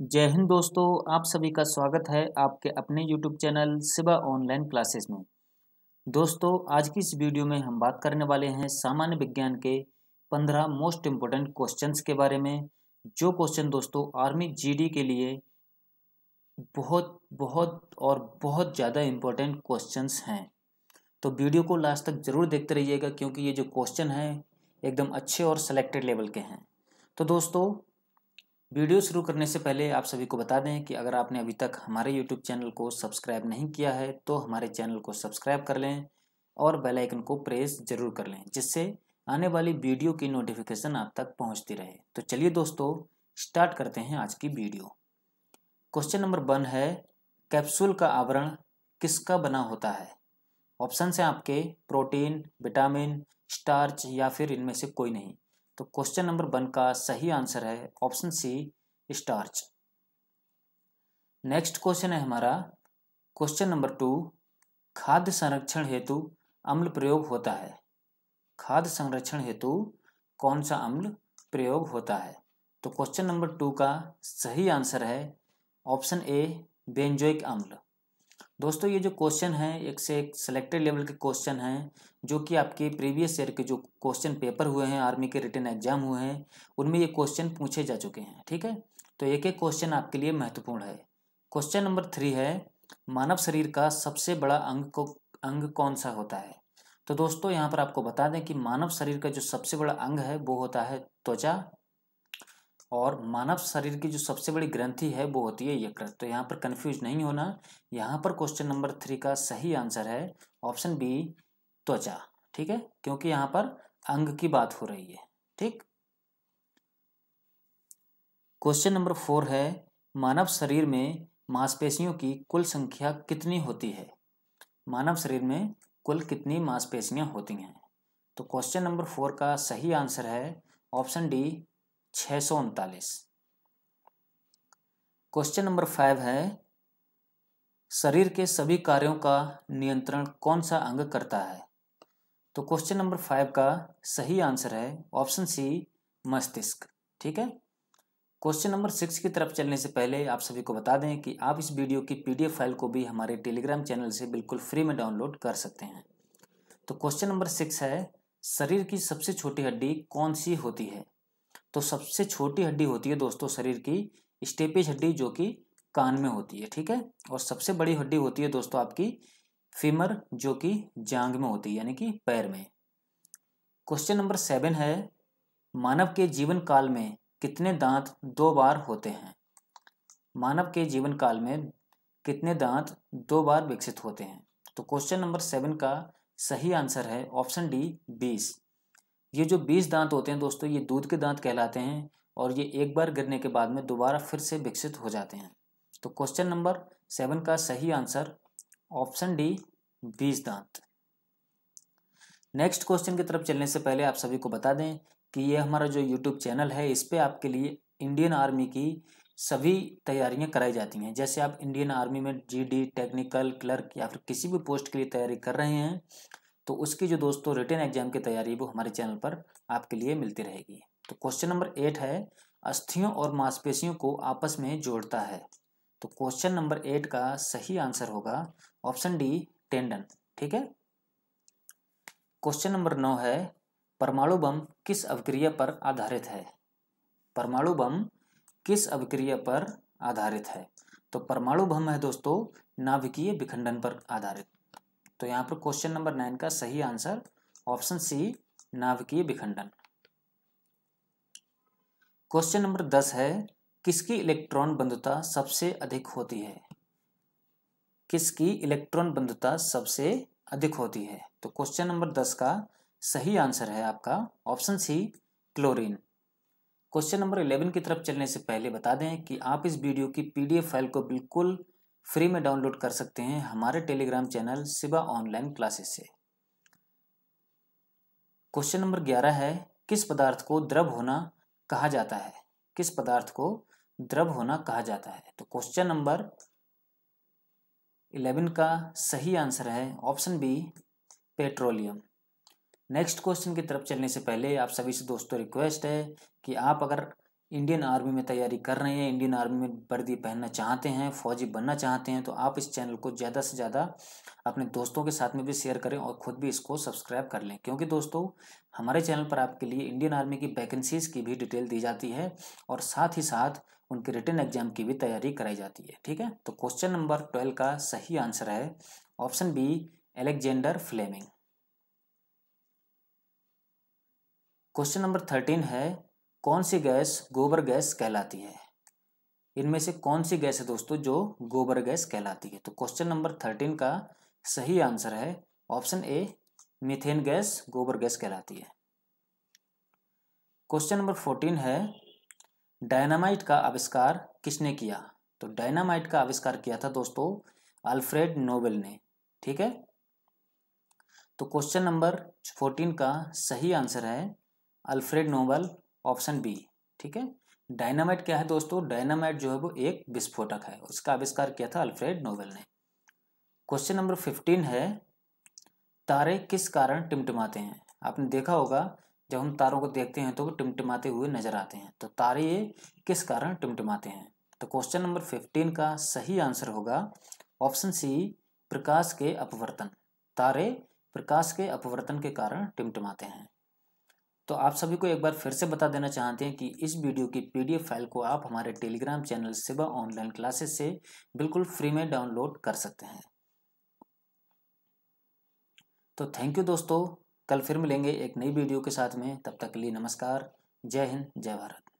जय हिंद दोस्तों आप सभी का स्वागत है आपके अपने YouTube channel Siba online classes में दोस्तों आज की इस वीडियो में हम बात करने वाले हैं सामान्य विज्ञान के 15 मोस्ट इम्पोर्टेंट क्वेश्चंस के बारे में जो क्वेश्चन दोस्तों आर्मी जीडी के लिए बहुत बहुत और बहुत ज़्यादा इम्पोर्टेंट क्वेश्चंस हैं तो वीडियो को लास्ट तक ज़रूर देखते रहिएगा क्योंकि ये जो क्वेश्चन हैं एकदम अच्छे और सेलेक्टेड लेवल के हैं तो दोस्तों वीडियो शुरू करने से पहले आप सभी को बता दें कि अगर आपने अभी तक हमारे यूट्यूब चैनल को सब्सक्राइब नहीं किया है तो हमारे चैनल को सब्सक्राइब कर लें और बेल आइकन को प्रेस जरूर कर लें जिससे आने वाली वीडियो की नोटिफिकेशन आप तक पहुंचती रहे तो चलिए दोस्तों स्टार्ट करते हैं आज की वीडियो क्वेश्चन नंबर वन है कैप्सूल का आवरण किसका बना होता है ऑप्शन है आपके प्रोटीन विटामिन स्टार्च या फिर इनमें से कोई नहीं तो क्वेश्चन नंबर वन का सही आंसर है option C starch next question है हमारा क्वेश्चन नंबर टू खाद्य संरक्षण हेतु अम्ल प्रयोग होता है खाद्य संरक्षण हेतु कौन सा अम्ल प्रयोग होता है तो क्वेश्चन नंबर टू का सही आंसर है ऑप्शन ए बेंजोइक अम्ल दोस्तों ये जो क्वेश्चन है एक से एक सिलेक्टेड लेवल के क्वेश्चन हैं जो कि आपके प्रीवियस ईयर के जो क्वेश्चन पेपर हुए हैं आर्मी के रिटर्न एग्जाम हुए हैं उनमें ये क्वेश्चन पूछे जा चुके हैं ठीक है तो एक एक क्वेश्चन आपके लिए महत्वपूर्ण है क्वेश्चन नंबर थ्री है मानव शरीर का सबसे बड़ा अंग को अंग कौन सा होता है तो दोस्तों यहाँ पर आपको बता दें कि मानव शरीर का जो सबसे बड़ा अंग है वो होता है त्वचा और मानव शरीर की जो सबसे बड़ी ग्रंथि है वो होती है यकृत तो यहाँ पर कंफ्यूज नहीं होना यहाँ पर क्वेश्चन नंबर थ्री का सही आंसर है ऑप्शन बी त्वचा ठीक है क्योंकि यहाँ पर अंग की बात हो रही है ठीक क्वेश्चन नंबर फोर है मानव शरीर में मांसपेशियों की कुल संख्या कितनी होती है मानव शरीर में कुल कितनी मांसपेशियां होती हैं तो क्वेश्चन नंबर फोर का सही आंसर है ऑप्शन डी छः सौ उनतालीस क्वेश्चन नंबर फाइव है शरीर के सभी कार्यों का नियंत्रण कौन सा अंग करता है तो क्वेश्चन नंबर फाइव का सही आंसर है ऑप्शन सी मस्तिष्क ठीक है क्वेश्चन नंबर सिक्स की तरफ चलने से पहले आप सभी को बता दें कि आप इस वीडियो की पीडीएफ फाइल को भी हमारे टेलीग्राम चैनल से बिल्कुल फ्री में डाउनलोड कर सकते हैं तो क्वेश्चन नंबर सिक्स है शरीर की सबसे छोटी हड्डी कौन सी होती है तो सबसे छोटी हड्डी होती है दोस्तों शरीर की स्टेपेज हड्डी जो कि कान में होती है ठीक है और सबसे बड़ी हड्डी होती है दोस्तों आपकी फीमर जो कि जांग में होती है यानी कि पैर में क्वेश्चन नंबर सेवन है मानव के जीवन काल में कितने दांत दो बार होते हैं मानव के जीवन काल में कितने दांत दो बार विकसित होते हैं तो क्वेश्चन नंबर सेवन का सही आंसर है ऑप्शन डी बीस ये जो बीज दांत होते हैं दोस्तों ये दूध के दांत कहलाते हैं और ये एक बार गिरने के बाद में दोबारा फिर से विकसित हो जाते हैं तो क्वेश्चन नंबर सेवन का सही आंसर ऑप्शन डी बीज दांत नेक्स्ट क्वेश्चन की तरफ चलने से पहले आप सभी को बता दें कि ये हमारा जो यूट्यूब चैनल है इस पर आपके लिए इंडियन आर्मी की सभी तैयारियां कराई जाती हैं जैसे आप इंडियन आर्मी में जीडी टेक्निकल क्लर्क या फिर किसी भी पोस्ट के लिए तैयारी कर रहे हैं तो उसकी जो दोस्तों रिटर्न एग्जाम की तैयारी वो हमारे चैनल पर आपके लिए मिलती रहेगी तो क्वेश्चन नंबर एट है अस्थियों और मांसपेशियों को आपस में जोड़ता है तो क्वेश्चन नंबर एट का सही आंसर होगा ऑप्शन डी टेंडन ठीक है क्वेश्चन नंबर नौ है परमाणु बम किस अभिक्रिया पर आधारित है परमाणु बम किस अभिक्रिया पर आधारित है तो परमाणु बम है दोस्तों नाभिकीय विखंडन पर आधारित तो यहाँ पर क्वेश्चन नंबर नाइन का सही आंसर ऑप्शन सी नाभिकीय विखंडन क्वेश्चन नंबर दस है किसकी इलेक्ट्रॉन बंधुता सबसे अधिक होती है किसकी इलेक्ट्रॉन बंधुता सबसे अधिक होती है तो क्वेश्चन नंबर दस का सही आंसर है आपका option C chlorine question number eleven की तरफ चलने से पहले बता दें कि आप इस वीडियो की पीडीएफ फाइल को बिल्कुल फ्री में डाउनलोड कर सकते हैं हमारे Telegram channel Siba online classes से क्वेश्चन नंबर ग्यारह है किस पदार्थ को द्रव होना कहा जाता है किस पदार्थ को द्रव होना कहा जाता है तो क्वेश्चन नंबर इलेवन का सही आंसर है option B petroleum next question की तरफ चलने से पहले आप सभी से दोस्तों रिक्वेस्ट है कि आप अगर इंडियन आर्मी में तैयारी कर रहे हैं इंडियन आर्मी में वर्दी पहनना चाहते हैं फौजी बनना चाहते हैं तो आप इस चैनल को ज़्यादा से ज़्यादा अपने दोस्तों के साथ में भी शेयर करें और ख़ुद भी इसको सब्सक्राइब कर लें क्योंकि दोस्तों हमारे चैनल पर आपके लिए इंडियन आर्मी की वैकेंसीज़ की भी डिटेल दी जाती है और साथ ही साथ उनके रिटर्न एग्जाम की भी तैयारी कराई जाती है ठीक है तो क्वेश्चन नंबर ट्वेल्व का सही आंसर है option B Alexander Fleming question number thirteen है कौन सी गैस गोबर गैस कहलाती है इनमें से कौन सी गैस है दोस्तों जो गोबर गैस कहलाती है तो क्वेश्चन नंबर थर्टीन का सही आंसर है ऑप्शन ए मीथेन गैस गोबर गैस कहलाती है क्वेश्चन नंबर फोर्टीन है डायनामाइट का आविष्कार किसने किया तो डायनामाइट का आविष्कार किया था दोस्तों अल्फ्रेड नोबेल ने ठीक है तो क्वेश्चन नंबर फोर्टीन का सही आंसर है अल्फ्रेड नोबल ऑप्शन बी ठीक है डायनामाइट क्या है दोस्तों डायनामाइट जो है वो एक विस्फोटक है उसका आविष्कार किया था अल्फ्रेड नोवेल ने क्वेश्चन नंबर फिफ्टीन है तारे किस कारण टिमटिमाते हैं आपने देखा होगा जब हम तारों को देखते हैं तो वो टिमटिमाते हुए नजर आते हैं तो तारे ये किस कारण टिमटिमाते हैं तो क्वेश्चन नंबर फिफ्टीन का सही आंसर होगा ऑप्शन सी प्रकाश के अपवर्तन तारे प्रकाश के अपवर्तन के कारण टिमटिमाते हैं तो आप सभी को एक बार फिर से बता देना चाहते हैं कि इस वीडियो की पीडीएफ फाइल को आप हमारे Telegram channel Siba online classes से बिल्कुल फ्री में डाउनलोड कर सकते हैं तो थैंक यू दोस्तों कल फिर मिलेंगे एक नई वीडियो के साथ में तब तक के लिए नमस्कार जय हिंद जय भारत